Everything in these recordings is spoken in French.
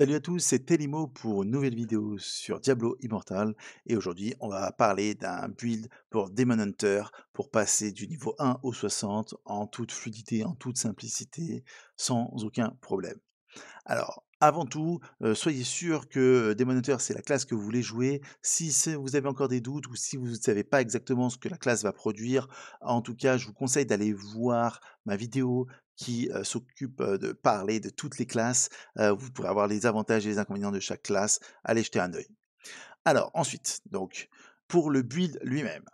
Salut à tous, c'est Telimo pour une nouvelle vidéo sur Diablo Immortal et aujourd'hui on va parler d'un build pour Demon Hunter pour passer du niveau 1 au 60 en toute fluidité, en toute simplicité, sans aucun problème. Alors avant tout, euh, soyez sûr que des c'est la classe que vous voulez jouer. Si vous avez encore des doutes ou si vous ne savez pas exactement ce que la classe va produire, en tout cas, je vous conseille d'aller voir ma vidéo qui euh, s'occupe euh, de parler de toutes les classes. vous pourrez avoir les avantages et les inconvénients de chaque classe. Allez jeter un œil. Alors ensuite, donc, pour le build lui-même.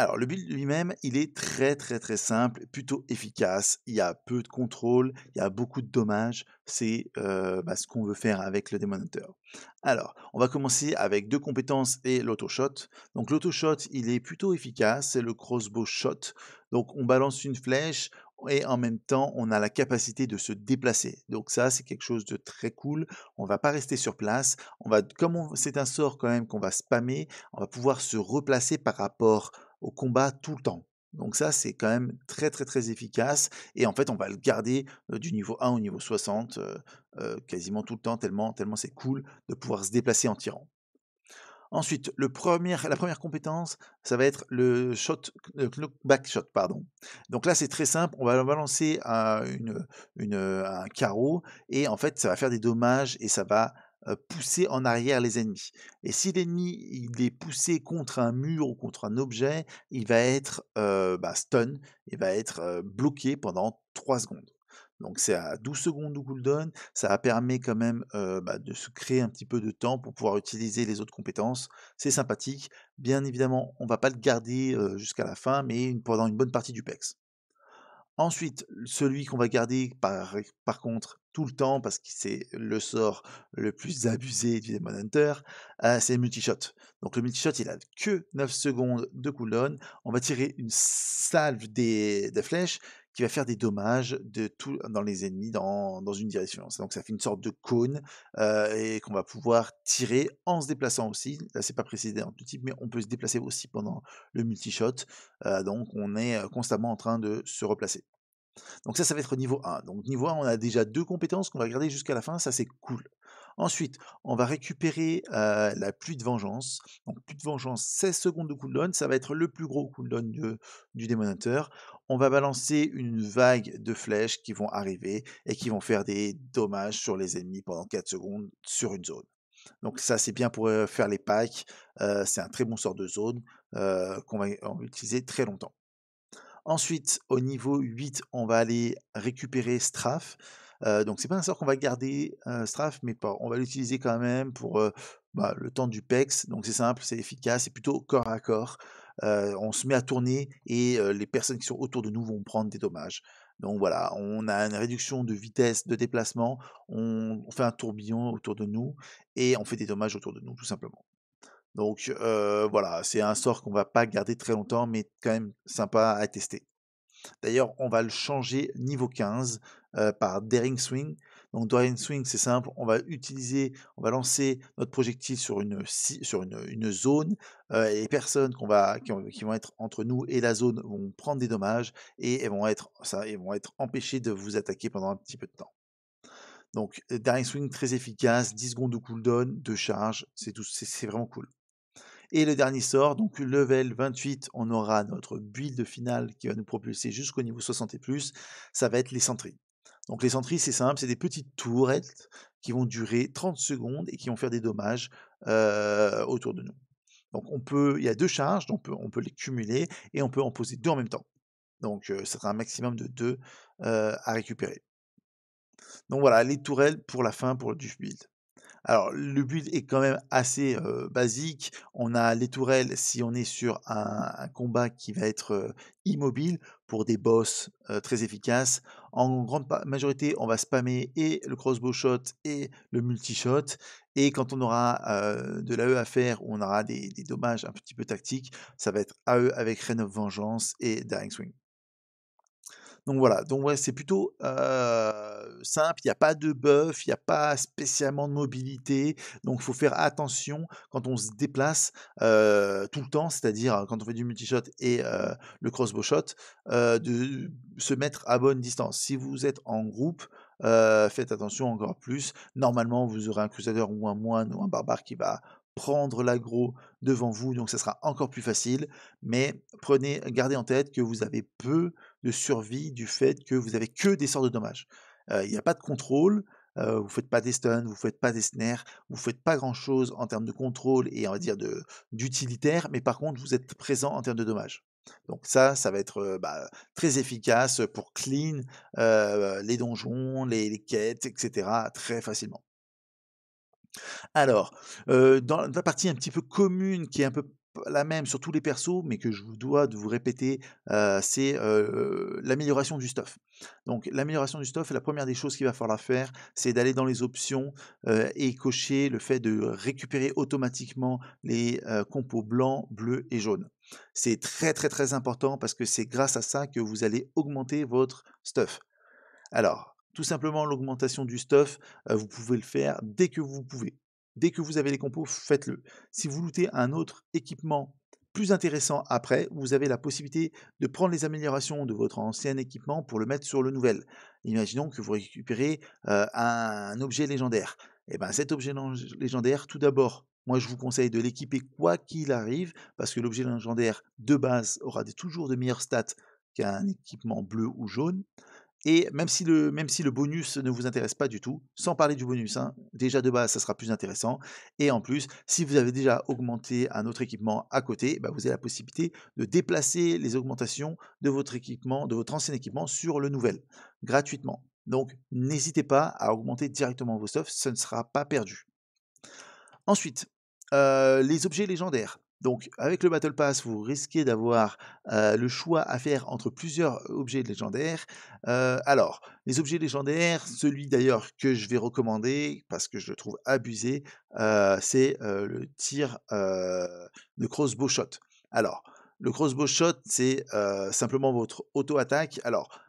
Alors, le build lui-même, il est très très très simple, plutôt efficace. Il y a peu de contrôle, il y a beaucoup de dommages. C'est euh, bah, ce qu'on veut faire avec le démoniteur. Alors, on va commencer avec deux compétences et l'auto-shot. Donc, l'auto-shot, il est plutôt efficace, c'est le crossbow shot. Donc, on balance une flèche, et en même temps on a la capacité de se déplacer. Donc ça c'est quelque chose de très cool. On va pas rester sur place. On va, comme c'est un sort quand même qu'on va spammer, on va pouvoir se replacer par rapport au combat tout le temps. Donc ça, c'est quand même très très très efficace. Et en fait, on va le garder du niveau 1 au niveau 60 quasiment tout le temps, tellement, tellement c'est cool de pouvoir se déplacer en tirant. Ensuite, le premier, la première compétence, ça va être le shot, le knockback shot, pardon. Donc là, c'est très simple. On va lancer un carreau et en fait, ça va faire des dommages et ça va euh, pousser en arrière les ennemis. Et si l'ennemi il est poussé contre un mur ou contre un objet, il va être euh, bah, stun, il va être euh, bloqué pendant 3 secondes. Donc c'est à 12 secondes de cooldown, ça permet quand même bah, de se créer un petit peu de temps pour pouvoir utiliser les autres compétences. C'est sympathique. Bien évidemment, on ne va pas le garder jusqu'à la fin, mais pendant une bonne partie du PEX. Ensuite, celui qu'on va garder par, contre tout le temps, parce que c'est le sort le plus abusé du Demon Hunter, euh, c'est le multishot. Donc le multishot, il a que 9 secondes de cooldown. On va tirer une salve des, des flèches qui va faire des dommages de tout, dans les ennemis dans, dans une direction. Donc ça fait une sorte de cône euh, et qu'on va pouvoir tirer en se déplaçant aussi. Là, c'est pas précisé dans tout type, mais on peut se déplacer aussi pendant le multishot. Euh, donc on est euh, constamment en train de se replacer. Donc ça, ça va être niveau 1. Donc niveau 1, on a déjà deux compétences qu'on va garder jusqu'à la fin, ça c'est cool. Ensuite, on va récupérer la pluie de vengeance. Donc, pluie de vengeance, 16 secondes de cooldown. Ça va être le plus gros cooldown du démonateur. On va balancer une vague de flèches qui vont arriver et qui vont faire des dommages sur les ennemis pendant 4 secondes sur une zone. Donc ça c'est bien pour faire les packs, c'est un très bon sort de zone qu'on va utiliser très longtemps. Ensuite, au niveau 8, on va aller récupérer Straf donc c'est pas un sort qu'on va garder Straf, mais pas. On va l'utiliser quand même pour bah, le temps du pex. Donc c'est simple, c'est efficace, c'est plutôt corps à corps. on se met à tourner et les personnes qui sont autour de nous vont prendre des dommages. Donc voilà, on a une réduction de vitesse de déplacement, on, on fait un tourbillon autour de nous et on fait des dommages autour de nous tout simplement. Donc voilà, c'est un sort qu'on va pas garder très longtemps, mais quand même sympa à tester. D'ailleurs, on va le changer niveau 15 euh, par Daring Swing. Donc Daring Swing, c'est simple, on va utiliser, on va lancer notre projectile sur une, sur une, zone. Euh, et les personnes va, qui, vont être entre nous et la zone vont prendre des dommages et elles vont être, ça, vont être empêchées de vous attaquer pendant un petit peu de temps. Donc Daring Swing très efficace, 10 secondes de cooldown, de charge, c'est vraiment cool. Et le dernier sort, donc level 28, on aura notre build finale qui va nous propulser jusqu'au niveau 60 et plus, ça va être les sentries. Donc les sentries, c'est simple, c'est des petites tourelles qui vont durer 30 secondes et qui vont faire des dommages euh, autour de nous. Donc on peut, il y a deux charges, on peut, on peut les cumuler et on peut en poser deux en même temps. Donc euh, ça sera un maximum de deux euh, à récupérer. Donc voilà, les tourelles pour la fin pour le build. Alors le build est quand même assez basique. On a les tourelles si on est sur un, combat qui va être immobile pour des boss très efficaces. En grande majorité, on va spammer et le crossbow shot et le multi-shot. Et quand on aura de l'AE à faire, on aura des, dommages un petit peu tactiques, ça va être AE avec Reign of Vengeance et Dying Swing. Donc voilà, donc c'est plutôt simple, il n'y a pas de buff, il n'y a pas spécialement de mobilité, donc il faut faire attention quand on se déplace tout le temps, c'est-à-dire quand on fait du multishot et le crossbow shot, de se mettre à bonne distance. Si vous êtes en groupe, faites attention encore plus. Normalement, vous aurez un crusader ou un moine ou un barbare qui va prendre l'aggro devant vous, donc ça sera encore plus facile. Mais prenez, gardez en tête que vous avez peu de survie du fait que vous avez que des sorts de dommages. Il n'y a pas de contrôle, euh, vous faites pas des stuns, vous faites pas des snares, vous faites pas grand chose en termes de contrôle et on va dire d'utilitaire, mais par contre vous êtes présent en termes de dommages. Donc ça, ça va être bah, très efficace pour clean les donjons, les, les, quêtes, etc. très facilement. Alors, dans la partie un petit peu commune qui est un peu la même sur tous les persos, mais que je vous dois de vous répéter, c'est l'amélioration du stuff. Donc l'amélioration du stuff, la première des choses qu'il va falloir faire, c'est d'aller dans les options et cocher le fait de récupérer automatiquement les compos blancs, bleus et jaunes. C'est très très très important parce que c'est grâce à ça que vous allez augmenter votre stuff. Alors, tout simplement l'augmentation du stuff, vous pouvez le faire dès que vous pouvez. Dès que vous avez les compos, faites-le. Si vous lootez un autre équipement plus intéressant après, vous avez la possibilité de prendre les améliorations de votre ancien équipement pour le mettre sur le nouvel. Imaginons que vous récupérez euh, un objet légendaire. Et eh ben cet objet légendaire, tout d'abord, moi, je vous conseille de l'équiper quoi qu'il arrive, parce que l'objet légendaire de base aura toujours de meilleures stats qu'un équipement bleu ou jaune. Et même si, le, même si le bonus ne vous intéresse pas du tout, sans parler du bonus, hein, déjà de base, ça sera plus intéressant. Et en plus, si vous avez déjà augmenté un autre équipement à côté, bah, vous avez la possibilité de déplacer les augmentations de votre équipement, de votre ancien équipement sur le nouvel, gratuitement. Donc n'hésitez pas à augmenter directement vos stuffs, ce ne sera pas perdu. Ensuite, euh, les objets légendaires. Donc avec le Battle Pass, vous risquez d'avoir le choix à faire entre plusieurs objets légendaires. alors, les objets légendaires, celui d'ailleurs que je vais recommander, parce que je le trouve abusé, c'est le tir de crossbow shot. Alors, le crossbow shot, c'est simplement votre auto-attaque. Alors,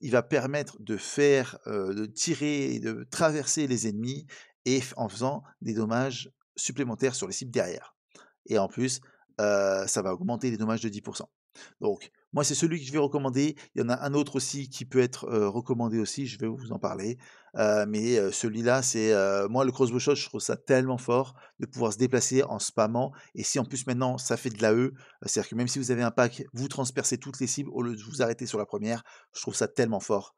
il va permettre de faire, de tirer et de traverser les ennemis et en faisant des dommages supplémentaires sur les cibles derrière. Et en plus, ça va augmenter les dommages de 10%. Donc, moi, c'est celui que je vais recommander. Il y en a un autre aussi qui peut être recommandé aussi, je vais vous en parler. mais celui-là, c'est moi, le crossbow shot, je trouve ça tellement fort de pouvoir se déplacer en spamant. Et si en plus maintenant ça fait de l'AE, c'est-à-dire que même si vous avez un pack, vous transpercez toutes les cibles au lieu de vous arrêter sur la première, je trouve ça tellement fort.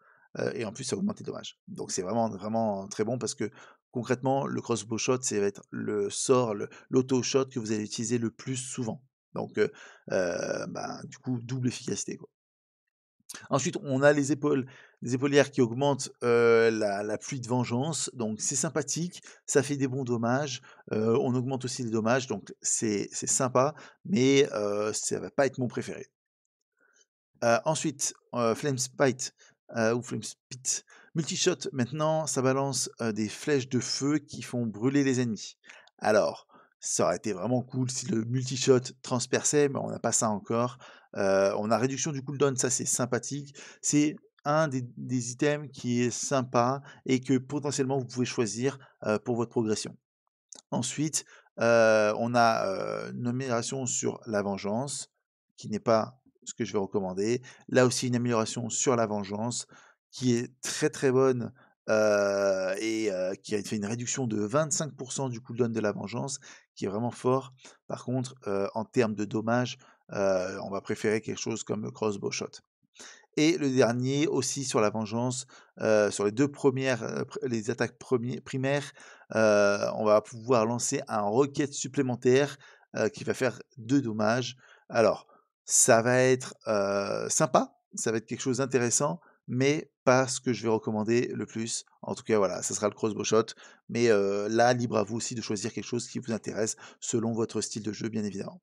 et en plus, ça augmente les dommages. Donc c'est vraiment, vraiment très bon parce que Concrètement, le crossbow shot, c'est va être le sort, l'auto shot que vous allez utiliser le plus souvent. Donc, euh, euh, bah, du coup, double efficacité. Ensuite, on a les épaules, les épaulières qui augmentent euh, la, pluie de vengeance. Donc, c'est sympathique, ça fait des bons dommages. on augmente aussi les dommages, donc c'est sympa, mais ça va pas être mon préféré. ensuite, Flame Spite ou Flame Spit. Multishot, maintenant, ça balance des flèches de feu qui font brûler les ennemis. Alors, ça aurait été vraiment cool si le multishot transperçait, mais on n'a pas ça encore. on a réduction du cooldown, ça c'est sympathique. C'est un des, items qui est sympa et que potentiellement vous pouvez choisir pour votre progression. Ensuite, on a une amélioration sur la vengeance, qui n'est pas ce que je vais recommander. Là aussi, une amélioration sur la vengeance qui est très très bonne et qui a fait une réduction de 25% du cooldown de la vengeance, qui est vraiment fort. Par contre, en termes de dommages, on va préférer quelque chose comme crossbow shot. Et le dernier aussi sur la vengeance, sur les deux premières, les attaques primaires, on va pouvoir lancer un Rocket supplémentaire qui va faire deux dommages. Alors, ça va être sympa, ça va être quelque chose d'intéressant, mais pas ce que je vais recommander le plus. En tout cas, voilà, ça sera le crossbow shot. Mais là, libre à vous aussi de choisir quelque chose qui vous intéresse selon votre style de jeu, bien évidemment.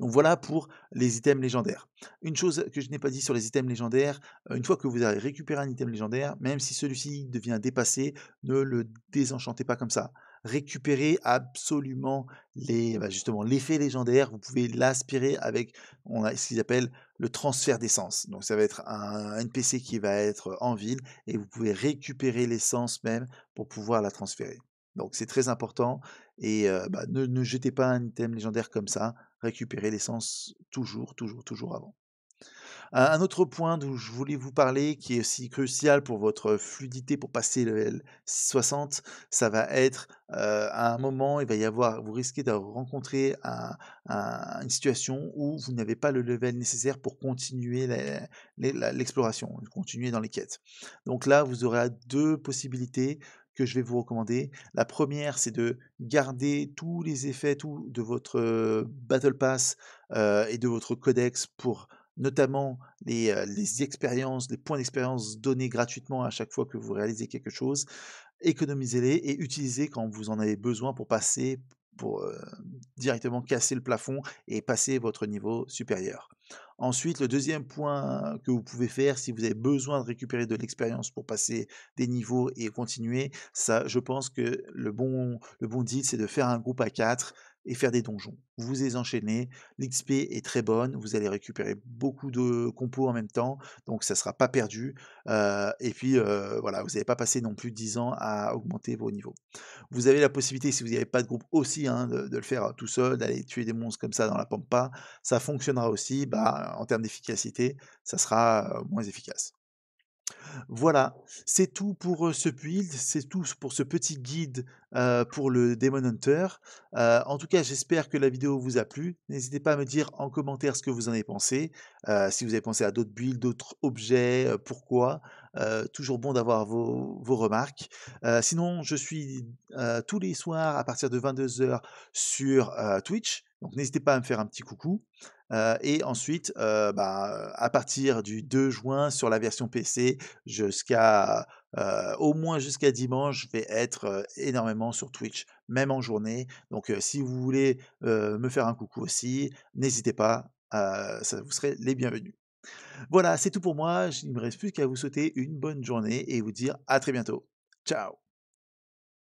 Donc voilà pour les items légendaires. Une chose que je n'ai pas dit sur les items légendaires, une fois que vous avez récupéré un item légendaire, même si celui-ci devient dépassé, ne le désenchantez pas comme ça récupérer absolument les, bah, justement l'effet légendaire. Vous pouvez l'aspirer avec on ce qu'ils appellent le transfert d'essence. Donc ça va être un NPC qui va être en ville et vous pouvez récupérer l'essence même pour pouvoir la transférer. Donc c'est très important et euh, bah, ne, ne jetez pas un item légendaire comme ça. Récupérez l'essence toujours, toujours, toujours avant. Euh, un autre point dont je voulais vous parler, qui est aussi crucial pour votre fluidité pour passer le L60, ça va être euh, à un moment, il va y avoir, vous risquez de rencontrer une situation où vous n'avez pas le level nécessaire pour continuer l'exploration, continuer dans les quêtes. Donc là, vous aurez deux possibilités que je vais vous recommander. La première, c'est de garder tous les effets tout de votre euh, Battle Pass et de votre codex pour notamment les, euh, les expériences, les points d'expérience donnés gratuitement à chaque fois que vous réalisez quelque chose. Économisez-les et utilisez quand vous en avez besoin pour passer, pour euh, directement casser le plafond et passer votre niveau supérieur. Ensuite, le deuxième point que vous pouvez faire si vous avez besoin de récupérer de l'expérience pour passer des niveaux et continuer, ça, je pense que le bon, le bon deal, c'est de faire un groupe à quatre et faire des donjons. Vous les enchaînez, l'XP est très bonne, vous allez récupérer beaucoup de compos en même temps, donc ça ne sera pas perdu. Euh, et puis euh, voilà, vous n'avez pas passé non plus 10 ans à augmenter vos niveaux. Vous avez la possibilité, si vous n'avez pas de groupe aussi, hein, de, le faire euh, tout seul, d'aller tuer des monstres comme ça dans la pampa. Ça fonctionnera aussi, bah, en termes d'efficacité, ça sera moins efficace. Voilà, c'est tout pour ce build, c'est tout pour ce petit guide pour le Demon Hunter. en tout cas, j'espère que la vidéo vous a plu. N'hésitez pas à me dire en commentaire ce que vous en avez pensé, si vous avez pensé à d'autres builds, d'autres objets, pourquoi. toujours bon d'avoir vos, vos, remarques. sinon, je suis tous les soirs à partir de 22h sur Twitch, donc n'hésitez pas à me faire un petit coucou et ensuite, bah, à partir du 2 juin sur la version PC, jusqu'à au moins jusqu'à dimanche, je vais être énormément sur Twitch, même en journée. Donc, si vous voulez me faire un coucou aussi, n'hésitez pas, ça vous serez les bienvenus. Voilà, c'est tout pour moi. Il ne me reste plus qu'à vous souhaiter une bonne journée et vous dire à très bientôt. Ciao